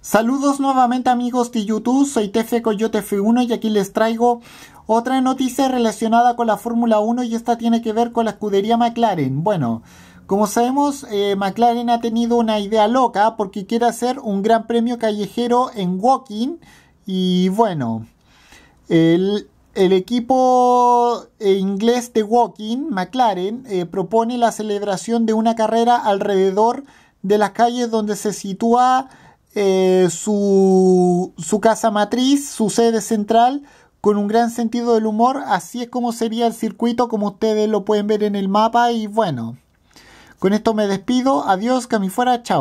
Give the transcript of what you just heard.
Saludos nuevamente amigos de YouTube, soy Tefe Coyote F1 y aquí les traigo otra noticia relacionada con la Fórmula 1 y esta tiene que ver con la escudería McLaren. Bueno, como sabemos, eh, McLaren ha tenido una idea loca porque quiere hacer un gran premio callejero en Walking y bueno, el, equipo eh, inglés de Walking, McLaren, eh, propone la celebración de una carrera alrededor de las calles donde se sitúa eh, su, casa matriz, su sede central, con un gran sentido del humor. Así es como sería el circuito, como ustedes lo pueden ver en el mapa. Y bueno, con esto me despido. Adiós, que fuera, chao.